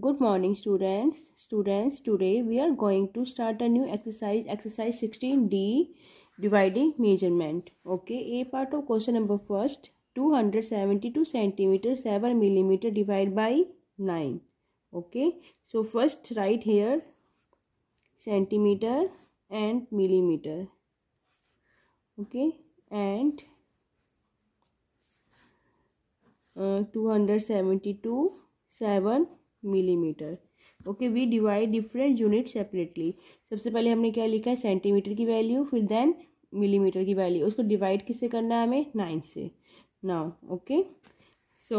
good morning students students today we are going to start a new exercise exercise 16d dividing measurement okay a part of question number first 272 centimeter 7 millimeter divided by 9 okay so first write here centimeter and millimeter okay and uh, 272 7 millimetre okay we divide different unit separately सबसे पहले हमने क्या लिखा है centimetre की value फिर then millimetre की value उसको डिवाइड किससे करना है हमें नाइन से now okay so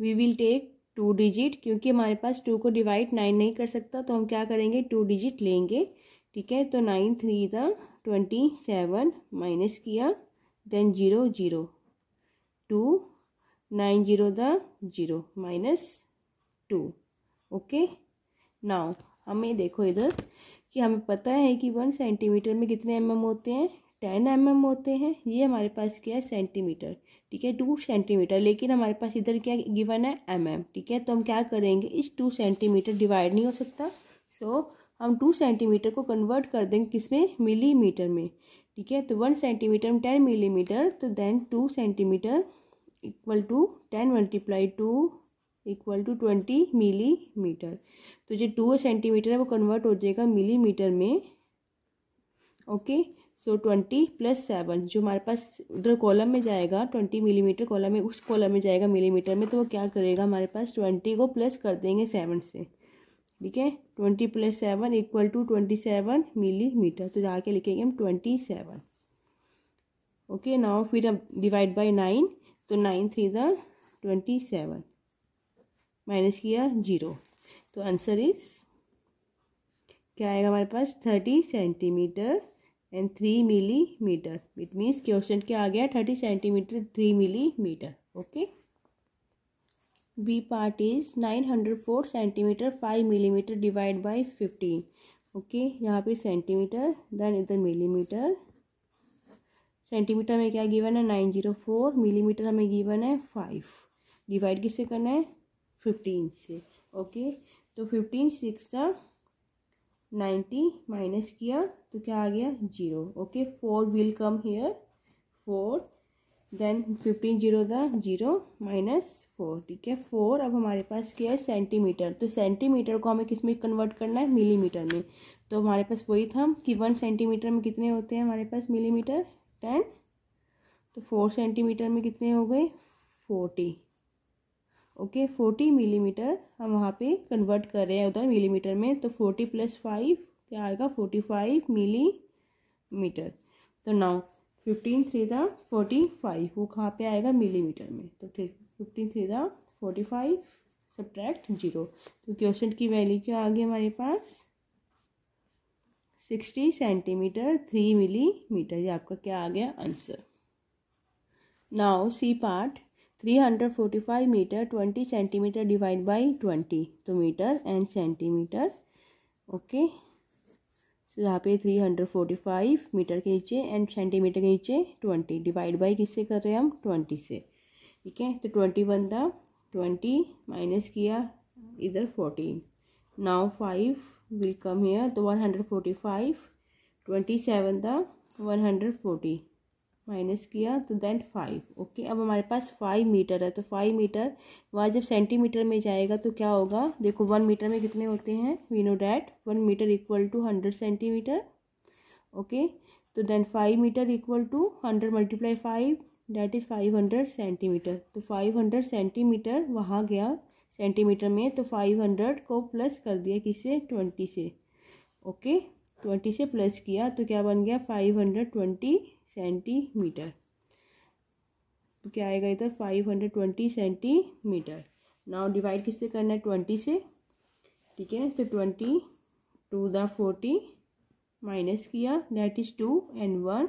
we will take two digit क्योंकि हमारे पास टू को डिवाइड नाइन नहीं कर सकता तो हम क्या करेंगे टू डिजिट लेंगे ठीक है तो नाइन थ्री था ट्वेंटी सेवन माइनस किया then zero zero two nine zero the zero minus two okay now हमें देखो इधर कि हमें पता है कि वन सेंटीमीटर में कितने एम एम होते हैं टेन एम एम होते हैं ये हमारे पास क्या है सेंटीमीटर ठीक है टू सेंटीमीटर लेकिन हमारे पास इधर क्या गिवन है एम एम ठीक है तो हम क्या करेंगे इस टू सेंटीमीटर डिवाइड नहीं हो सकता सो so, हम टू सेंटीमीटर को कन्वर्ट कर देंगे किस में मिलीमीटर में ठीक है तो वन सेंटीमीटर में टेन मिलीमीटर तो then two centimetre equal to ten multiply two equal to twenty millimetre तो जो टू सेंटीमीटर है वो कन्वर्ट हो जाएगा मिलीमीटर में okay so twenty plus seven जो हमारे पास उधर कॉलम में जाएगा ट्वेंटी मिलीमीटर कॉलम में उस कॉलम में जाएगा मिलीमीटर में तो वो क्या करेगा हमारे पास ट्वेंटी को प्लस कर देंगे सेवन से ठीक है twenty plus seven equal to twenty seven millimetre तो जाके लिखेंगे हम ट्वेंटी सेवन ओके नाउ फिर हम डिवाइड बाई नाइन तो nine three the twenty seven minus किया जीरो तो आंसर इज क्या आएगा हमारे पास thirty centimetre and three millimetre it means question क्या आ गया thirty centimetre three millimetre okay B part is nine hundred four centimetre five millimetre divide by fifteen okay यहाँ पे सेंटीमीटर देन इधर मिलीमीटर सेंटीमीटर में क्या given है nine zero four millimetre हमें गिवन है फाइव डिवाइड किससे करना है फिफ्टीन से ओके तो फिफ्टीन सिक्स था नाइन्टी माइनस किया तो क्या आ गया zero okay four will come here four then fifteen zero the zero minus four ठीक है फोर अब हमारे पास क्या है सेंटीमीटर तो सेंटीमीटर को हमें किस में कन्वर्ट करना है मिलीमीटर में तो हमारे पास वही था कि वन सेंटीमीटर में कितने होते हैं हमारे पास मिलीमीटर टेन तो फोर सेंटीमीटर में कितने हो गए फोर्टी ओके फोर्टी मिलीमीटर हम वहाँ पे कन्वर्ट कर रहे हैं उधर मिलीमीटर में तो फोर्टी प्लस फाइव क्या आएगा फोर्टी फाइव मिली मीटर तो now fifteen three the forty five वो कहाँ पे आएगा मिलीमीटर में तो fifteen three the forty five subtract zero तो क्वेश्चन की वैल्यू क्या आ गई हमारे पास सिक्सटी सेंटीमीटर थ्री मिलीमीटर ये आपका क्या आ गया answer now C part three hundred forty five metre twenty centimetre divide by twenty तो मीटर एंड सेंटीमीटर ओके तो यहाँ पे three hundred forty five metre के नीचे एंड सेंटीमीटर के नीचे ट्वेंटी डिवाइड बाई किससे कर रहे हैं हम ट्वेंटी से ठीक है तो ट्वेंटी वन था ट्वेंटी माइनस किया इधर fourteen now five will come here the the one था forty. माइनस किया तो देन फाइव ओके अब हमारे पास फाइव मीटर है तो फाइव मीटर वहाँ जब सेंटीमीटर में जाएगा तो क्या होगा देखो वन मीटर में कितने होते हैं we know that one metre equal to hundred centimetre okay तो then five metre equal to hundred multiply five that is five hundred centimetre तो फाइव हंड्रेड सेंटीमीटर वहाँ गया सेंटीमीटर में तो फाइव हंड्रेड को प्लस कर दिया किससे ट्वेंटी से ओके ट्वेंटी से प्लस किया तो क्या बन गया फाइव हंड्रेड ट्वेंटी सेंटीमीटर तो क्या आएगा इधर five hundred twenty centimetre now divide किससे करना है ट्वेंटी से ठीक है तो twenty two the forty minus किया that is two and one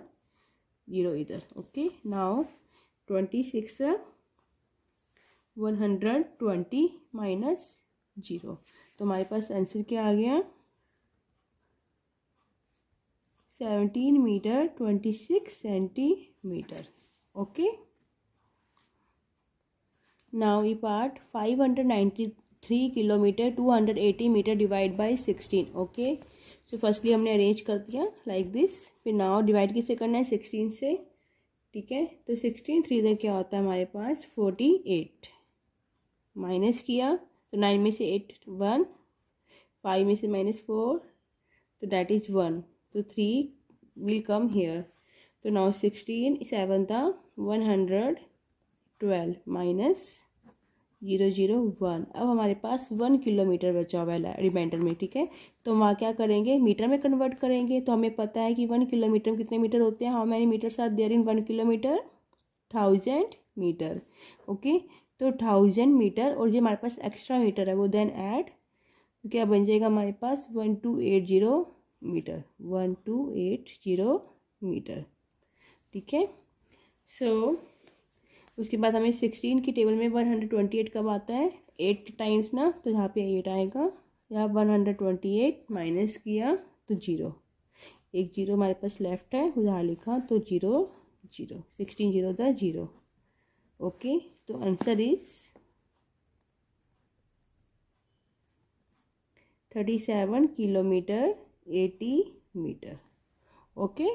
zero इधर okay now twenty six one hundred twenty minus zero तो हमारे पास आंसर क्या आ गया seventeen metre twenty six centimetre okay now ये part five hundred ninety three kilometre two hundred eighty metre divide by sixteen okay so firstly हमने arrange कर दिया लाइक दिस फिर नाव डिवाइड किससे करना है सिक्सटीन से ठीक है तो सिक्सटीन थ्री दर क्या होता है हमारे पास फोर्टी एट माइनस किया तो नाइन में से एट वन फाइव में से माइनस फोर तो डैट इज़ वन तो थ्री विल कम हेयर तो नाउ सिक्सटीन सेवन था one hundred twelve minus zero zero one अब हमारे पास वन किलोमीटर बचा हुआ है रिमाइंडर में ठीक है तो हम वहाँ क्या करेंगे मीटर में कन्वर्ट करेंगे तो हमें पता है कि वन किलोमीटर में कितने मीटर होते हैं how many metres are there in one kilometre thousand metre okay तो थाउजेंड मीटर और ये हमारे पास एक्स्ट्रा मीटर है वो देन ऐड तो क्या बन जाएगा हमारे पास one two eight zero metre one two eight zero metre ठीक है सो उसके बाद हमें सिक्सटीन की टेबल में वन हंड्रेड ट्वेंटी एट कब आता है एट टाइम्स ना तो यहाँ पे एट आएगा यहाँ one hundred twenty eight minus किया तो जीरो एक जीरो हमारे पास लेफ्ट है उधर लिखा तो zero zero sixteen zero the zero okay तो answer is thirty seven kilometre eighty metre okay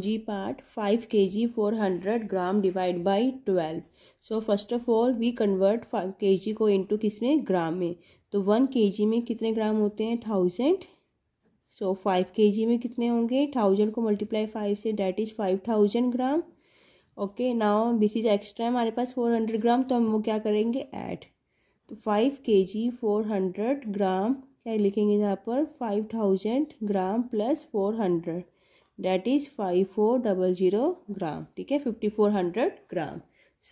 G part five K G four hundred gram divide by twelve so first of all we convert five K G को into किस में ग्राम में तो one के जी में कितने ग्राम होते हैं थाउजेंड सो फाइव के जी में कितने होंगे थाउजेंड को मल्टीप्लाई फाइव से that is five thousand gram okay now this is extra हमारे पास फोर हंड्रेड ग्राम तो हम वो क्या करेंगे ऐड तो five K G four hundred ग्राम क्या लिखेंगे यहाँ पर five thousand gram plus four hundred that is five four double zero gram ठीक है fifty four hundred gram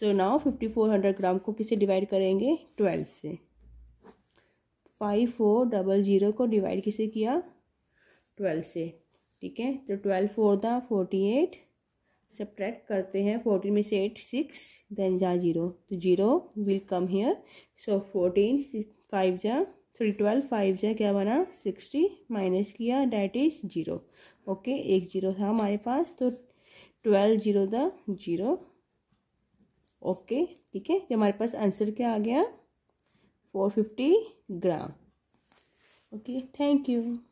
so now fifty four hundred ग्राम को किसे डिवाइड करेंगे ट्वेल्व से फाइव फोर डबल ज़ीरो को डिवाइड किसे किया ट्वेल्व से ठीक है तो ट्वेल्व फोर था फोर्टी एट सब्ट्रैक्ट करते हैं फोर्टीन में से एट सिक्स देन जा जीरो तो zero will come here so fourteen five जा सॉरी ट्वेल्व फाइव जा क्या बना सिक्सटी माइनस किया डैट इज जीरो ओके एक जीरो था हमारे पास तो twelve zero the zero okay ठीक है तो हमारे पास आंसर क्या आ गया four fifty gram okay thank you